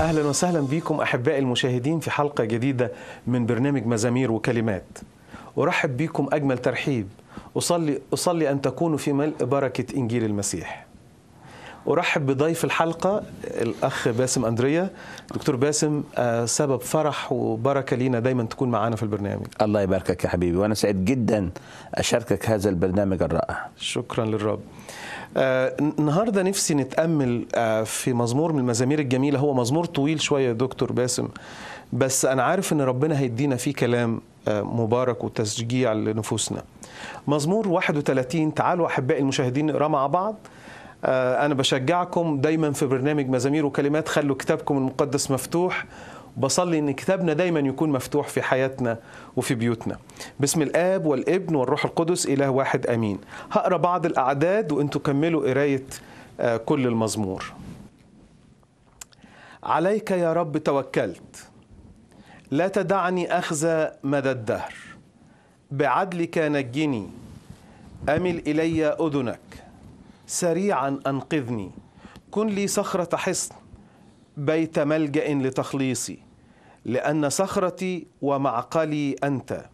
اهلا وسهلا بكم احبائي المشاهدين في حلقه جديده من برنامج مزامير وكلمات ارحب بكم اجمل ترحيب اصلي اصلي ان تكونوا في ملء بركه انجيل المسيح ارحب بضيف الحلقه الاخ باسم اندريا دكتور باسم آه، سبب فرح وبركه لينا دايما تكون معانا في البرنامج الله يباركك يا حبيبي وانا سعيد جدا اشاركك هذا البرنامج الرائع شكرا للرب آه النهارده نفسي نتامل آه في مزمور من المزامير الجميله هو مزمور طويل شويه يا دكتور باسم بس انا عارف ان ربنا هيدينا فيه كلام آه مبارك وتشجيع لنفوسنا مزمور 31 تعالوا احبائي المشاهدين نقراه مع بعض آه، أنا بشجعكم دايما في برنامج مزامير وكلمات خلوا كتابكم المقدس مفتوح بصلي ان كتابنا دايما يكون مفتوح في حياتنا وفي بيوتنا باسم الاب والابن والروح القدس اله واحد امين هقرا بعض الاعداد وانتوا كملوا قرايه آه، كل المزمور عليك يا رب توكلت لا تدعني اخزى مدى الدهر بعدلك نجني امل الي اذنك سريعا أنقذني كن لي صخرة حصن بيت ملجأ لتخليصي لأن صخرتي ومعقلي أنت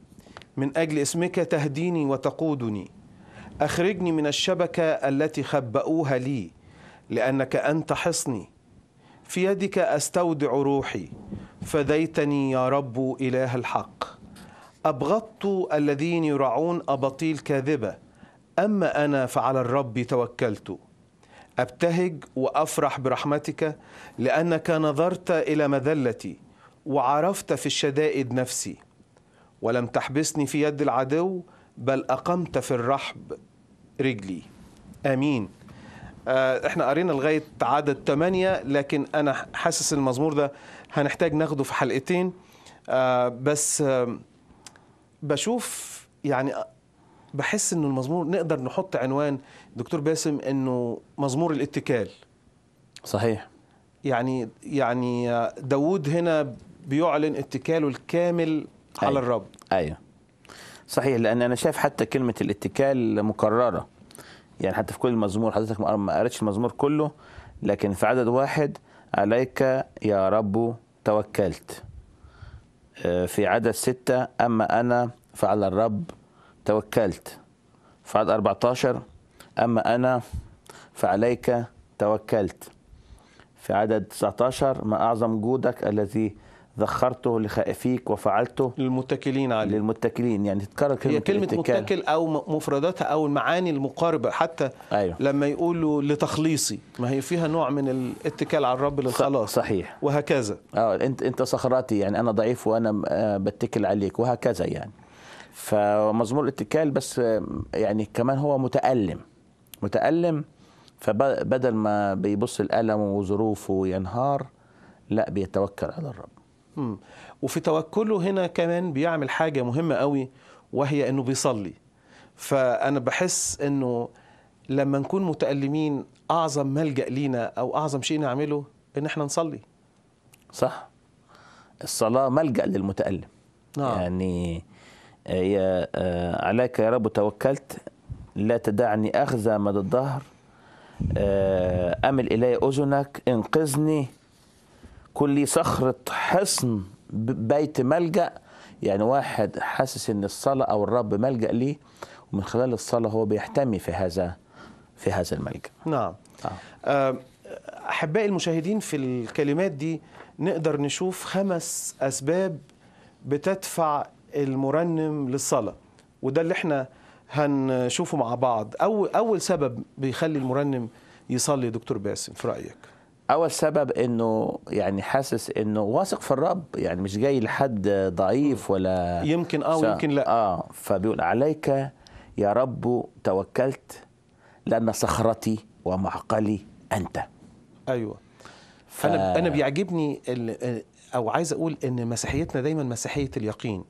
من أجل اسمك تهديني وتقودني أخرجني من الشبكة التي خبأوها لي لأنك أنت حصني في يدك أستودع روحي فديتني يا رب إله الحق أبغضت الذين يرعون أباطيل كاذبة أما أنا فعلى الرب توكلت أبتهج وأفرح برحمتك لأنك نظرت إلى مذلتي وعرفت في الشدائد نفسي ولم تحبسني في يد العدو بل أقمت في الرحب رجلي آمين آه، احنا قرينا لغاية عدد 8 لكن أنا حاسس المزمور ده هنحتاج ناخده في حلقتين آه، بس بشوف يعني بحس انه المزمور نقدر نحط عنوان دكتور باسم انه مزمور الاتكال صحيح يعني يعني داوود هنا بيعلن اتكاله الكامل أيه. على أيوه. الرب ايوه صحيح لان انا شايف حتى كلمه الاتكال مكرره يعني حتى في كل المزمور حضرتك ما قريتش المزمور كله لكن في عدد واحد عليك يا رب توكلت آه، في عدد ستة أما أنا فعلى الرب توكلت في عدد 14 أما أنا فعليك توكلت في عدد 19 ما أعظم جودك الذي ذخرته لخائفيك وفعلته للمتكلين عليه للمتكلين يعني تتكرر كلمة كلمة متكل أو مفرداتها أو المعاني المقاربة حتى أيوه. لما يقولوا لتخليصي ما هي فيها نوع من الاتكال على الرب للخلاص صحيح وهكذا اه انت انت صخراتي يعني انا ضعيف وانا آه، بتكل عليك وهكذا يعني فمزمور الاتكال بس يعني كمان هو متألم متألم فبدل ما بيبص الألم وظروفه ينهار لا بيتوكل على الرب وفي توكله هنا كمان بيعمل حاجة مهمة قوي وهي أنه بيصلي فأنا بحس أنه لما نكون متألمين أعظم ملجأ لينا أو أعظم شيء نعمله أن احنا نصلي صح الصلاة ملجأ للمتألم آه. يعني هي آه، عليك يا رب توكلت لا تدعني أخزى مدى الظهر آه، أمل إلي أذنك انقذني كل صخرة حصن بيت ملجأ يعني واحد حاسس ان الصلاة او الرب ملجأ ليه ومن خلال الصلاة هو بيحتمي في هذا في هذا الملجأ نعم آه. آه، أحبائي المشاهدين في الكلمات دي نقدر نشوف خمس أسباب بتدفع المرنم للصلاه وده اللي احنا هنشوفه مع بعض اول اول سبب بيخلي المرنم يصلي دكتور باسم في رايك اول سبب انه يعني حاسس انه واثق في الرب يعني مش جاي لحد ضعيف ولا يمكن اه ويمكن لا اه فبيقول عليك يا رب توكلت لان صخرتي ومعقلي انت ايوه ف... انا انا بيعجبني او عايز اقول ان مسيحيتنا دايما مسيحيه اليقين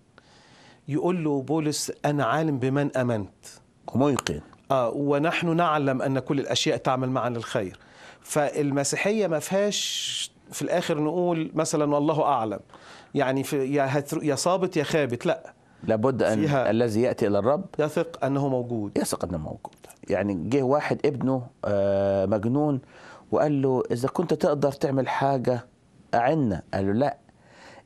يقول له بولس أنا عالم بمن أمنت وميقن آه ونحن نعلم أن كل الأشياء تعمل معا للخير فالمسيحية ما فيهاش في الآخر نقول مثلا والله أعلم يعني في يا, يا صابت يا خابت لا لابد أن الذي يأتي إلى الرب يثق أنه موجود يثق أنه موجود يعني جه واحد ابنه آه، مجنون وقال له إذا كنت تقدر تعمل حاجة أعنا قال له لا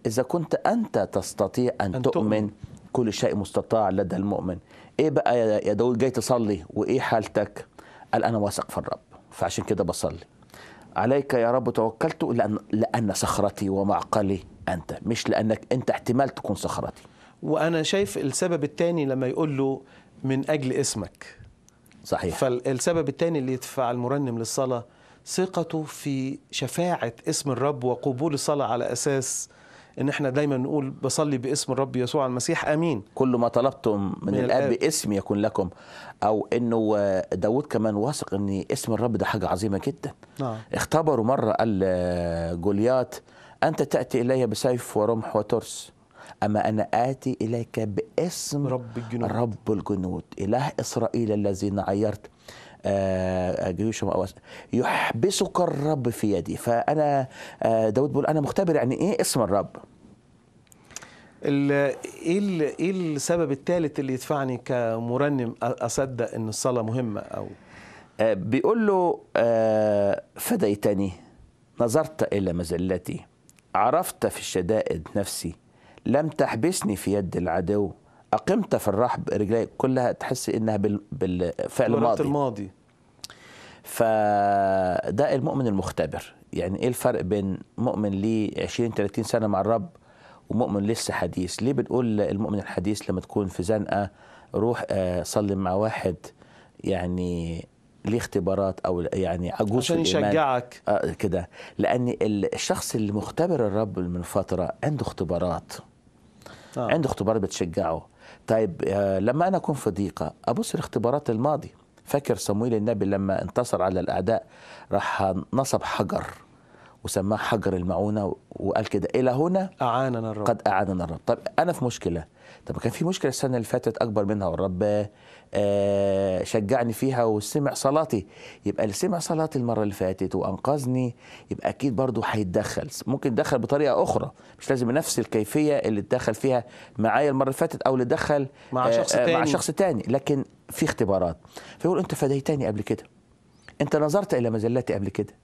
إذا كنت أنت تستطيع أن, أن تؤمن, تؤمن كل شيء مستطاع لدى المؤمن ايه بقى يا داود جاي تصلي وايه حالتك قال انا واثق في الرب فعشان كده بصلي عليك يا رب توكلت لأن, لأن صخرتي ومعقلي أنت مش لأنك أنت احتمال تكون صخرتي وأنا شايف السبب الثاني لما يقول له من أجل اسمك صحيح فالسبب الثاني اللي يدفع المرنم للصلاة ثقته في شفاعة اسم الرب وقبول الصلاة على أساس ان احنا دايما نقول بصلي باسم الرب يسوع المسيح امين كل ما طلبتم من, من الاب باسم يكون لكم او انه آه، داود كمان واثق ان اسم الرب ده حاجه عظيمه جدا نعم. اختبروا مره قال آه، جوليات انت تاتي الي بسيف ورمح وترس أما أنا آتي إليك باسم رب الجنود رب الجنود إله إسرائيل الذي عيرت آه، آه، جيوشهم أو يحبسك الرب في يدي فأنا آه، داود بيقول أنا مختبر يعني إيه اسم الرب ايه ايه السبب الثالث اللي يدفعني كمرنم اصدق ان الصلاه مهمه او بيقول له فديتني نظرت الى مذلتي عرفت في الشدائد نفسي لم تحبسني في يد العدو اقمت في الرحب رجلي كلها تحس انها بالفعل الماضي الماضي فده المؤمن المختبر يعني ايه الفرق بين مؤمن ليه 20 30 سنه مع الرب ومؤمن لسه حديث ليه بنقول المؤمن الحديث لما تكون في زنقه روح آه، صلي مع واحد يعني ليه اختبارات او يعني عجوز عشان يشجعك آه كده لان الشخص اللي مختبر الرب من فتره عنده اختبارات آه. عنده اختبارات بتشجعه طيب آه، لما أنا أكون في ضيقة أبص لاختبارات الماضي فاكر صمويل النبي لما انتصر على الأعداء راح نصب حجر وسماه حجر المعونة وقال كده إلى هنا أعاننا الرب قد أعاننا الرب طب أنا في مشكلة طب كان في مشكلة السنة اللي فاتت أكبر منها والرب آه، شجعني فيها وسمع صلاتي يبقى اللي سمع صلاتي المرة اللي فاتت وأنقذني يبقى أكيد برضه هيتدخل ممكن يتدخل بطريقة أخرى مش لازم نفس الكيفية اللي اتدخل فيها معايا المرة اللي فاتت أو اللي دخل مع آه، شخص آه، تاني مع شخص تاني لكن في اختبارات فيقول أنت فديتني قبل كده أنت نظرت إلى مزلتي قبل كده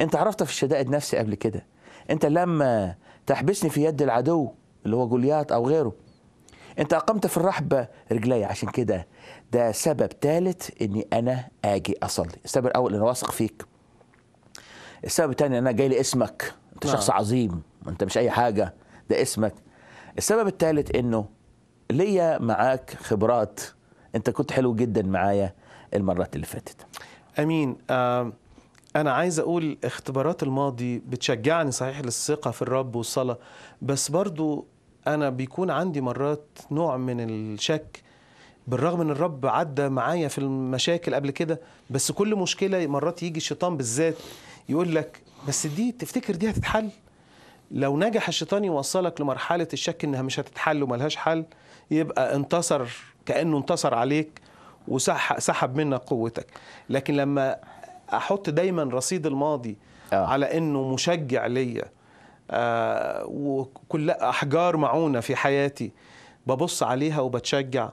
انت عرفت في الشدائد نفسي قبل كده انت لما تحبسني في يد العدو اللي هو جوليات او غيره انت اقمت في الرحبه رجلي عشان كده ده سبب ثالث اني انا اجي اصلي السبب الاول انا واثق فيك السبب الثاني انا جاي لاسمك انت شخص نعم. عظيم انت مش اي حاجه ده اسمك السبب الثالث انه ليا معاك خبرات انت كنت حلو جدا معايا المرات اللي فاتت امين آه أنا عايز أقول اختبارات الماضي بتشجعني صحيح للثقة في الرب والصلاة بس برضو أنا بيكون عندي مرات نوع من الشك بالرغم ان الرب عدى معايا في المشاكل قبل كده بس كل مشكله مرات يجي الشيطان بالذات يقول لك بس دي تفتكر دي هتتحل لو نجح الشيطان يوصلك لمرحله الشك انها مش هتتحل وملهاش حل يبقى انتصر كانه انتصر عليك وسحب منك قوتك لكن لما احط دايما رصيد الماضي آه. على انه مشجع ليا آه وكل احجار معونه في حياتي ببص عليها وبتشجع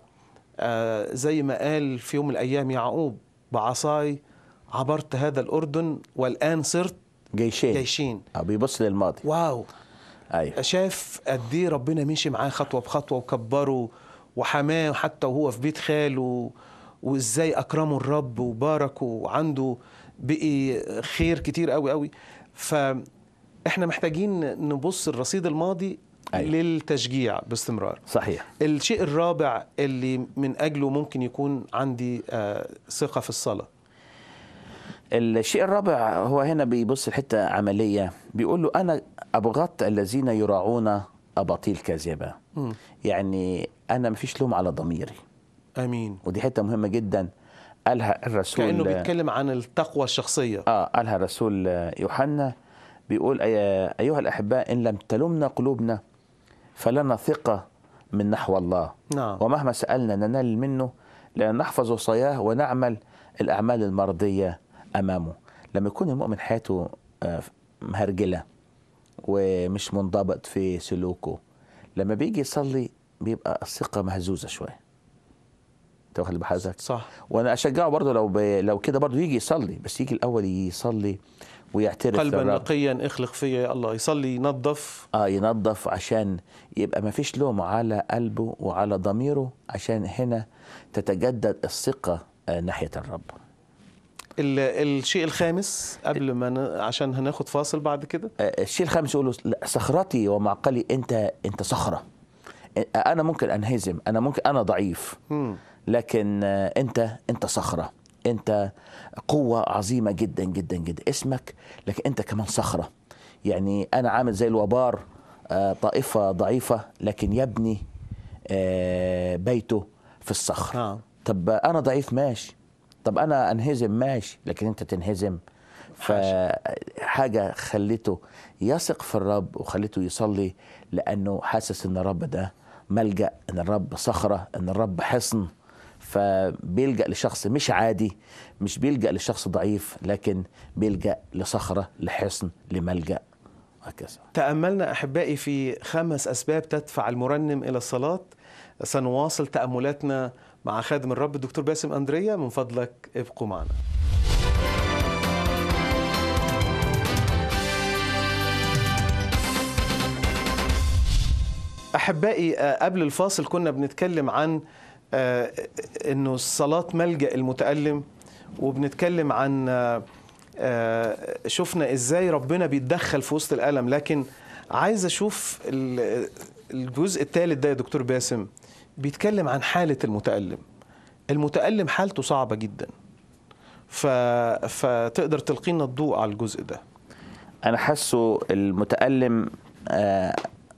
آه زي ما قال في يوم من الايام يعقوب بعصاي عبرت هذا الاردن والان صرت جيشين جيشين آه بيبص للماضي واو ايوه شاف قد ايه ربنا مشي معاه خطوه بخطوه وكبره وحماه حتى وهو في بيت خاله وازاي اكرمه الرب وباركه وعنده بقي خير كتير قوي قوي فاحنا محتاجين نبص الرصيد الماضي أيوة. للتشجيع باستمرار صحيح الشيء الرابع اللي من أجله ممكن يكون عندي آه، ثقة في الصلاة الشيء الرابع هو هنا بيبص لحته عملية بيقول له أنا أبغضت الذين يراعون أباطيل كاذبة يعني أنا مفيش لوم على ضميري أمين ودي حتة مهمة جداً قالها الرسول كأنه بيتكلم عن التقوى الشخصية آه قالها الرسول يوحنا بيقول أيها الأحباء إن لم تلمنا قلوبنا فلنا ثقة من نحو الله نعم. ومهما سألنا ننال منه لأن نحفظ وصاياه ونعمل الأعمال المرضية أمامه لما يكون المؤمن حياته آه، مهرجلة ومش منضبط في سلوكه لما بيجي يصلي بيبقى الثقة مهزوزة شوية انت واخد بحقك صح وانا اشجعه برضه لو لو كده برضه يجي يصلي بس يجي الاول يصلي ويعترف قلبا نقيا اخلق فيا يا الله يصلي ينظف اه ينظف عشان يبقى ما فيش لوم على قلبه وعلى ضميره عشان هنا تتجدد الثقه آه، ناحيه الرب الشيء الخامس قبل ما عشان هناخد فاصل بعد كده آه، الشيء الخامس يقول له صخرتي ومعقلي انت انت صخره انا ممكن انهزم انا ممكن انا ضعيف لكن آه، انت انت صخره انت قوه عظيمه جدا جدا جدا اسمك لكن انت كمان صخره يعني انا عامل زي الوبار آه، طائفه ضعيفه لكن يبني آه، بيته في الصخر آه. طب انا ضعيف ماشي طب انا انهزم ماشي لكن انت تنهزم فحاجة خليته يثق في الرب وخليته يصلي لأنه حاسس أن الرب ده ملجأ أن الرب صخرة أن الرب حصن فبيلجأ لشخص مش عادي مش بيلجأ لشخص ضعيف لكن بيلجأ لصخرة لحصن لملجأ وهكذا تأملنا أحبائي في خمس أسباب تدفع المرنم إلى الصلاة سنواصل تأملاتنا مع خادم الرب الدكتور باسم أندريا من فضلك ابقوا معنا أحبائي آه، قبل الفاصل كنا بنتكلم عن آه، انه الصلاه ملجا المتالم وبنتكلم عن آه، آه، شفنا ازاي ربنا بيتدخل في وسط الالم لكن عايز اشوف الجزء الثالث ده يا دكتور باسم بيتكلم عن حاله المتالم المتالم حالته صعبه جدا ف... فتقدر تلقينا الضوء على الجزء ده انا حاسه المتالم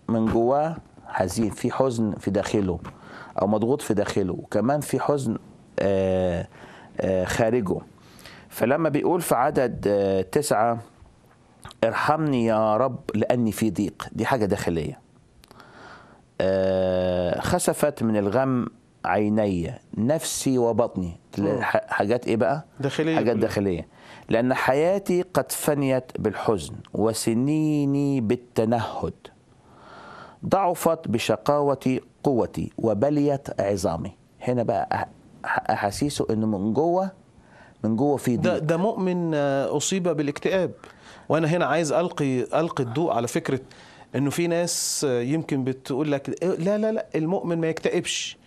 من جواه حزين في حزن في داخله او مضغوط في داخله وكمان في حزن آه، آه، خارجه فلما بيقول في عدد آه، تسعة ارحمني يا رب لأني في ضيق دي حاجة داخلية خسفت من الغم عيني نفسي وبطني حاجات ايه بقى داخلية حاجات داخلية لأن حياتي قد فنيت بالحزن وسنيني بالتنهد ضعفت بشقاوتي قوتي وبليت عظامي هنا بقى احاسيسه انه من جوه من جوه في ضيق ده, ده مؤمن آه، اصيب بالاكتئاب وانا هنا عايز القي القي الضوء على فكره انه في ناس آه، يمكن بتقول لك لا لا لا المؤمن ما يكتئبش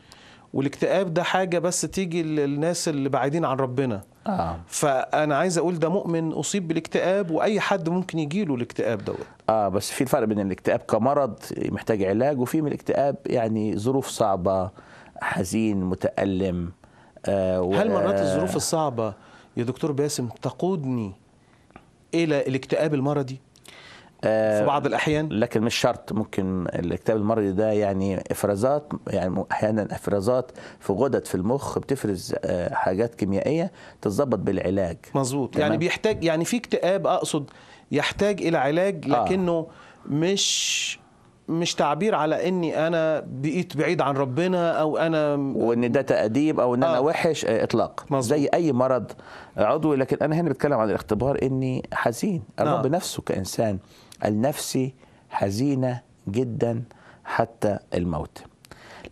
والاكتئاب ده حاجه بس تيجي للناس اللي بعيدين عن ربنا آه. فانا عايز اقول ده مؤمن اصيب بالاكتئاب واي حد ممكن يجي له الاكتئاب دوت اه بس في الفرق بين الاكتئاب كمرض محتاج علاج وفي من الاكتئاب يعني ظروف صعبه حزين متالم آه و... هل مرات الظروف الصعبه يا دكتور باسم تقودني الى الاكتئاب المرضي في آه، بعض الاحيان لكن مش شرط ممكن الاكتئاب المرضي ده يعني افرازات يعني احيانا افرازات في غدد في المخ بتفرز آه، حاجات كيميائيه تتظبط بالعلاج مظبوط يعني بيحتاج يعني في اكتئاب اقصد يحتاج الى علاج آه. لكنه آه. مش مش تعبير على اني انا بقيت بعيد عن ربنا او انا وان ده تاديب او ان آه. انا وحش اطلاق مزبوط. زي اي مرض عضوي لكن انا هنا بتكلم عن الاختبار اني حزين الرب آه. نفسه كانسان النفسي حزينه جدا حتى الموت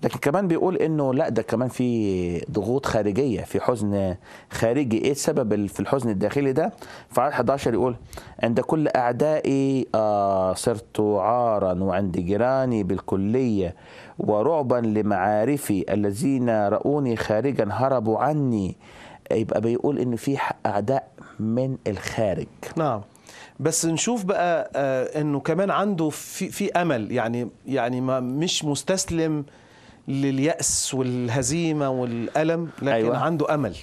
لكن كمان بيقول انه لا ده كمان في ضغوط خارجيه في حزن خارجي ايه السبب في الحزن الداخلي ده فعلى 11 آية يقول عند كل اعدائي آه صرت عارا وعند جيراني بالكليه ورعبا لمعارفي الذين رأوني خارجا هربوا عني يبقى بيقول ان في اعداء من الخارج نعم بس نشوف بقى آه، انه كمان عنده في في امل يعني يعني ما مش مستسلم لليأس والهزيمة والألم لكن أيوة. عنده أمل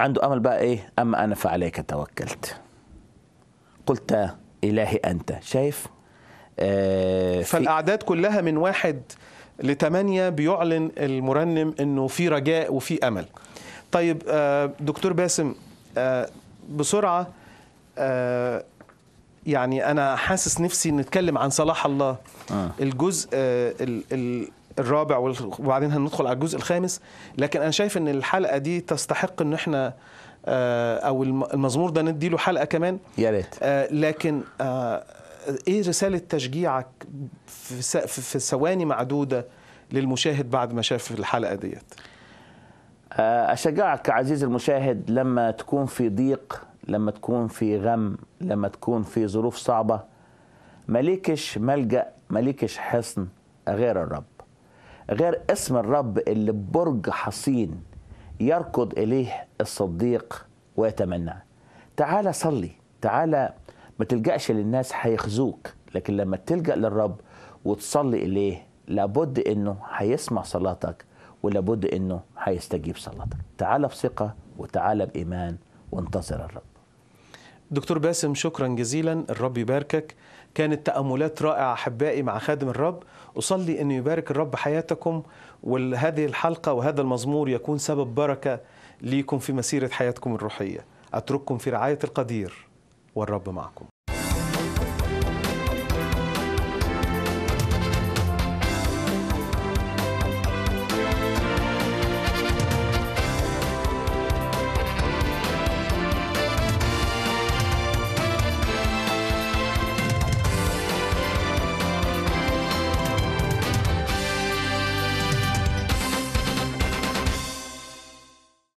عنده أمل بقى إيه أما أنا فعليك توكلت قلت إلهي أنت شايف آه فالأعداد كلها من واحد لثمانية بيعلن المرنم أنه في رجاء وفي أمل طيب آه دكتور باسم آه بسرعة آه يعني انا حاسس نفسي نتكلم عن صلاح الله آه. الجزء آه، الرابع وبعدين هندخل على الجزء الخامس لكن انا شايف ان الحلقه دي تستحق ان احنا آه، او المزمور ده ندي له حلقه كمان يا ريت آه، لكن ايه رساله تشجيعك في ثواني معدوده للمشاهد بعد ما شاف الحلقه ديت اشجعك عزيزي المشاهد لما تكون في ضيق لما تكون في غم لما تكون في ظروف صعبة مليكش ملجأ مليكش حصن غير الرب غير اسم الرب اللي برج حصين يركض إليه الصديق ويتمنى تعالى صلي تعالى ما تلجأش للناس هيخزوك لكن لما تلجأ للرب وتصلي إليه لابد إنه هيسمع صلاتك ولابد إنه هيستجيب صلاتك تعالى بثقة وتعالى بإيمان وانتظر الرب دكتور باسم شكرا جزيلا الرب يباركك كانت تأملات رائعة أحبائي مع خادم الرب أصلي أن يبارك الرب حياتكم وهذه الحلقة وهذا المزمور يكون سبب بركة ليكم في مسيرة حياتكم الروحية أترككم في رعاية القدير والرب معكم